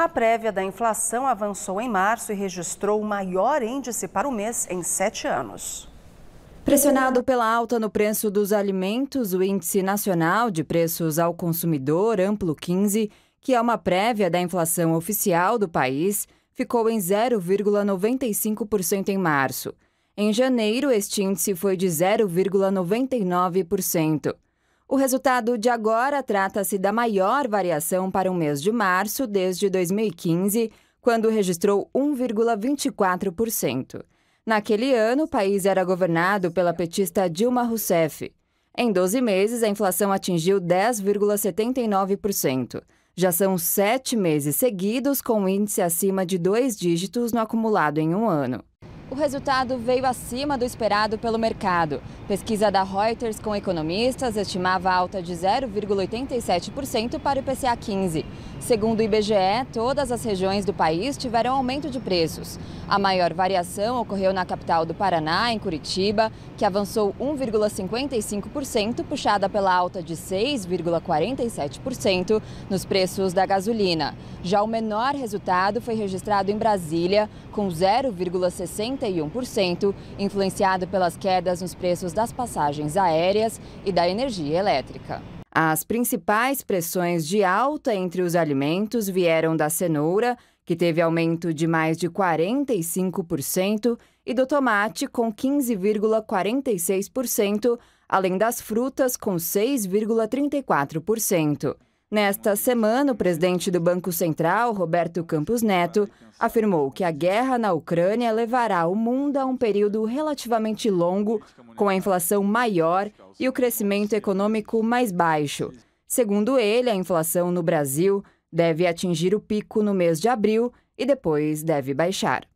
A prévia da inflação avançou em março e registrou o maior índice para o mês em sete anos. Pressionado pela alta no preço dos alimentos, o Índice Nacional de Preços ao Consumidor, Amplo 15, que é uma prévia da inflação oficial do país, ficou em 0,95% em março. Em janeiro, este índice foi de 0,99%. O resultado de agora trata-se da maior variação para o mês de março desde 2015, quando registrou 1,24%. Naquele ano, o país era governado pela petista Dilma Rousseff. Em 12 meses, a inflação atingiu 10,79%. Já são sete meses seguidos com um índice acima de dois dígitos no acumulado em um ano o resultado veio acima do esperado pelo mercado. Pesquisa da Reuters com economistas estimava alta de 0,87% para o IPCA 15. Segundo o IBGE, todas as regiões do país tiveram aumento de preços. A maior variação ocorreu na capital do Paraná, em Curitiba, que avançou 1,55%, puxada pela alta de 6,47% nos preços da gasolina. Já o menor resultado foi registrado em Brasília, com 0,60%. 31%, influenciado pelas quedas nos preços das passagens aéreas e da energia elétrica. As principais pressões de alta entre os alimentos vieram da cenoura, que teve aumento de mais de 45%, e do tomate, com 15,46%, além das frutas, com 6,34%. Nesta semana, o presidente do Banco Central, Roberto Campos Neto, afirmou que a guerra na Ucrânia levará o mundo a um período relativamente longo, com a inflação maior e o crescimento econômico mais baixo. Segundo ele, a inflação no Brasil deve atingir o pico no mês de abril e depois deve baixar.